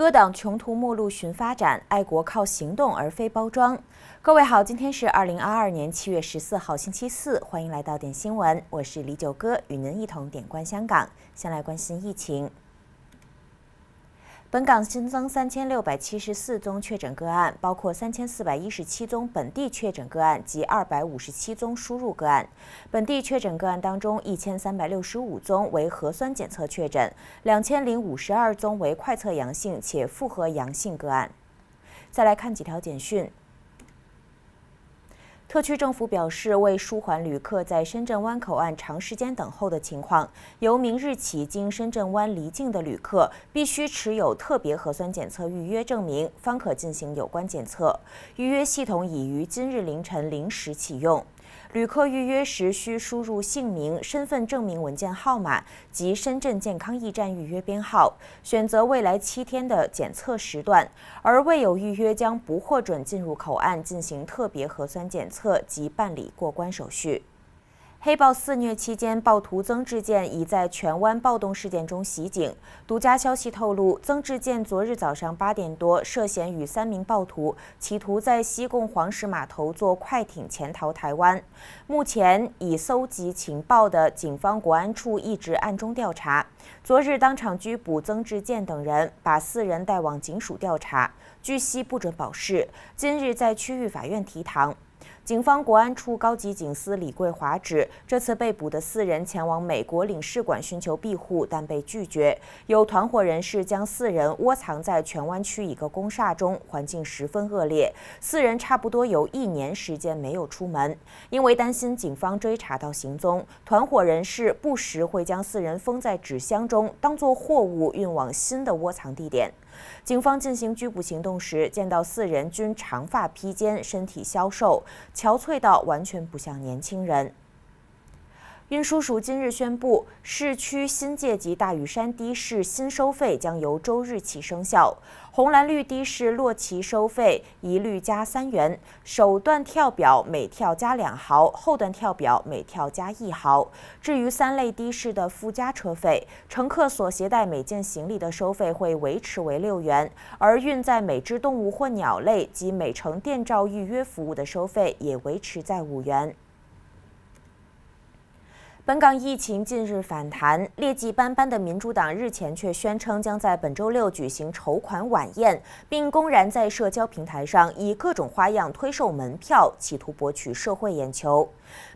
哥党穷途末路寻发展，爱国靠行动而非包装。各位好，今天是二零二二年七月十四号星期四，欢迎来到点新闻，我是李九哥，与您一同点关香港，先来关心疫情。本港新增三千六百七十四宗确诊个案，包括三千四百一十七宗本地确诊个案及二百五十七宗输入个案。本地确诊个案当中，一千三百六十五宗为核酸检测确诊，两千零五十二宗为快测阳性且复核阳性个案。再来看几条简讯。特区政府表示，为舒缓旅客在深圳湾口岸长时间等候的情况，由明日起，经深圳湾离境的旅客必须持有特别核酸检测预约证明，方可进行有关检测。预约系统已于今日凌晨零时启用。旅客预约时需输入姓名、身份证明文件号码及深圳健康驿站预约编号，选择未来七天的检测时段。而未有预约将不获准进入口岸进行特别核酸检测及办理过关手续。黑豹肆虐期间，暴徒曾志健已在荃湾暴动事件中袭警。独家消息透露，曾志健昨日早上八点多涉嫌与三名暴徒企图在西贡黄石码头坐快艇潜逃台湾，目前已搜集情报的警方国安处一直暗中调查。昨日当场拘捕曾志健等人，把四人带往警署调查，据悉不准保释，今日在区域法院提堂。警方国安处高级警司李桂华指，这次被捕的四人前往美国领事馆寻求庇护，但被拒绝。有团伙人士将四人窝藏在荃湾区一个公厦中，环境十分恶劣。四人差不多有一年时间没有出门，因为担心警方追查到行踪，团伙人士不时会将四人封在纸箱中，当作货物运往新的窝藏地点。警方进行拘捕行动时，见到四人均长发披肩，身体消瘦，憔悴到完全不像年轻人。运输署今日宣布，市区新界及大屿山的士新收费将由周日起生效。红蓝绿的士落旗收费一律加三元，首段跳表每跳加两毫，后段跳表每跳加一毫。至于三类的士的附加车费，乘客所携带每件行李的收费会维持为六元，而运载每只动物或鸟类及每乘电召预约服务的收费也维持在五元。本港疫情近日反弹，劣迹斑斑的民主党日前却宣称将在本周六举行筹款晚宴，并公然在社交平台上以各种花样推售门票，企图博取社会眼球。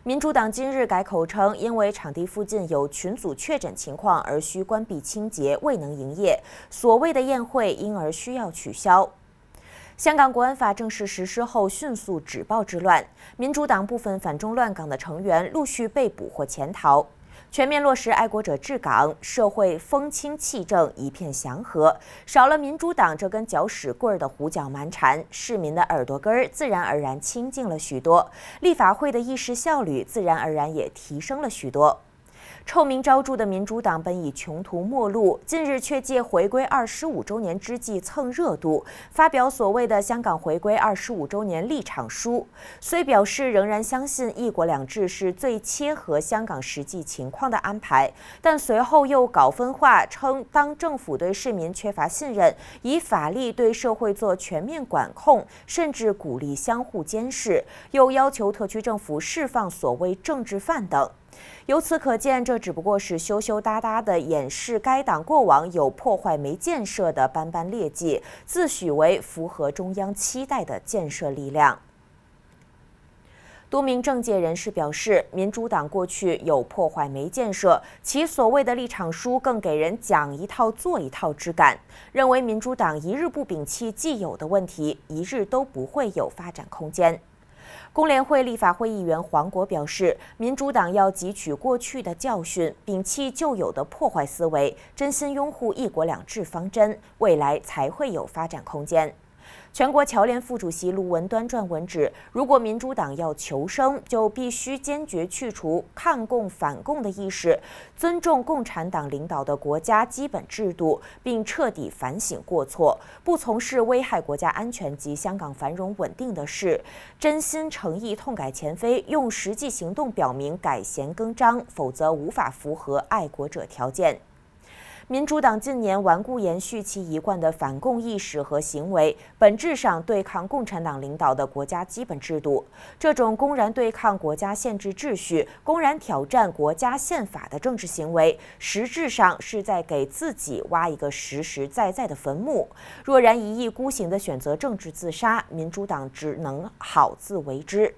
民主党今日改口称，因为场地附近有群组确诊情况而需关闭清洁，未能营业，所谓的宴会因而需要取消。香港国安法正式实施后，迅速止暴制乱，民主党部分反中乱港的成员陆续被捕或潜逃，全面落实爱国者治港，社会风清气正，一片祥和，少了民主党这根搅屎棍儿的胡搅蛮缠，市民的耳朵根儿自然而然清净了许多，立法会的议事效率自然而然也提升了许多。臭名昭著的民主党本已穷途末路，近日却借回归二十五周年之际蹭热度，发表所谓的《香港回归二十五周年立场书》，虽表示仍然相信“一国两制”是最切合香港实际情况的安排，但随后又搞分化，称当政府对市民缺乏信任，以法律对社会做全面管控，甚至鼓励相互监视，又要求特区政府释放所谓政治犯等。由此可见，这只不过是羞羞答答地掩饰该党过往有破坏没建设的斑斑劣迹，自诩为符合中央期待的建设力量。多名政界人士表示，民主党过去有破坏没建设，其所谓的立场书更给人讲一套做一套之感。认为民主党一日不摒弃既有的问题，一日都不会有发展空间。工联会立法会议员黄国表示，民主党要汲取过去的教训，摒弃旧有的破坏思维，真心拥护“一国两制”方针，未来才会有发展空间。全国侨联副主席卢文端撰文指，如果民主党要求生，就必须坚决去除抗共反共的意识，尊重共产党领导的国家基本制度，并彻底反省过错，不从事危害国家安全及香港繁荣稳定的事，真心诚意痛改前非，用实际行动表明改弦更张，否则无法符合爱国者条件。民主党近年顽固延续其一贯的反共意识和行为，本质上对抗共产党领导的国家基本制度。这种公然对抗国家限制秩序、公然挑战国家宪法的政治行为，实质上是在给自己挖一个实实在在的坟墓。若然一意孤行地选择政治自杀，民主党只能好自为之。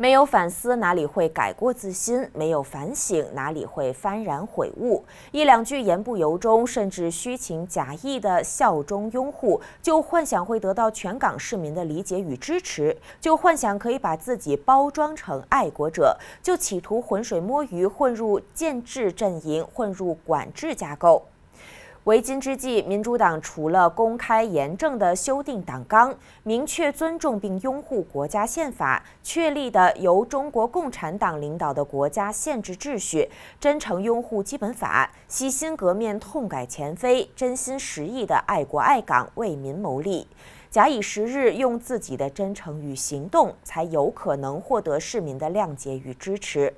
没有反思，哪里会改过自新？没有反省，哪里会幡然悔悟？一两句言不由衷，甚至虚情假意的效忠拥护，就幻想会得到全港市民的理解与支持，就幻想可以把自己包装成爱国者，就企图浑水摸鱼，混入建制阵营，混入管制架构。为今之计，民主党除了公开严正地修订党纲，明确尊重并拥护国家宪法确立的由中国共产党领导的国家宪制秩序，真诚拥护基本法，洗心革面、痛改前非，真心实意地爱国爱港、为民谋利，假以时日，用自己的真诚与行动，才有可能获得市民的谅解与支持。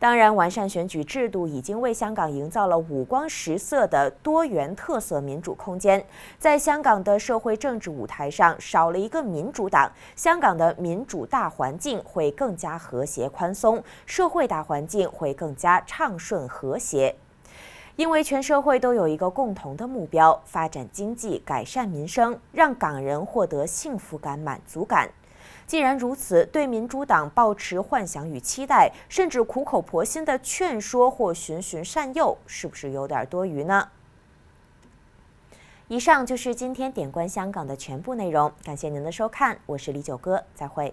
当然，完善选举制度已经为香港营造了五光十色的多元特色民主空间。在香港的社会政治舞台上，少了一个民主党，香港的民主大环境会更加和谐宽松，社会大环境会更加畅顺和谐，因为全社会都有一个共同的目标：发展经济，改善民生，让港人获得幸福感、满足感。既然如此，对民主党抱持幻想与期待，甚至苦口婆心的劝说或循循善诱，是不是有点多余呢？以上就是今天点关香港的全部内容，感谢您的收看，我是李九哥，再会。